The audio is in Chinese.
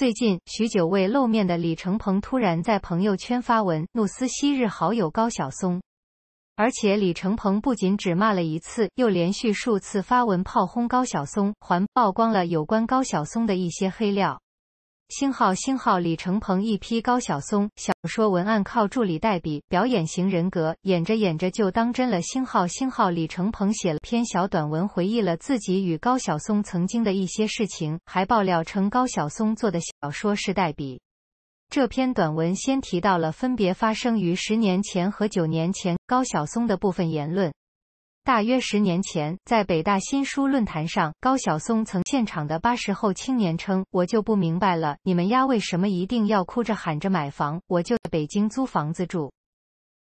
最近许久未露面的李承鹏突然在朋友圈发文怒撕昔日好友高晓松，而且李承鹏不仅只骂了一次，又连续数次发文炮轰高晓松，还曝光了有关高晓松的一些黑料。星号星号李承鹏一批高晓松小说文案靠助理代笔，表演型人格演着演着就当真了。星号星号李承鹏写了篇小短文，回忆了自己与高晓松曾经的一些事情，还爆料称高晓松做的小说是代笔。这篇短文先提到了分别发生于十年前和九年前高晓松的部分言论。大约十年前，在北大新书论坛上，高晓松曾现场的八十后青年称：“我就不明白了，你们丫为什么一定要哭着喊着买房？我就在北京租房子住。”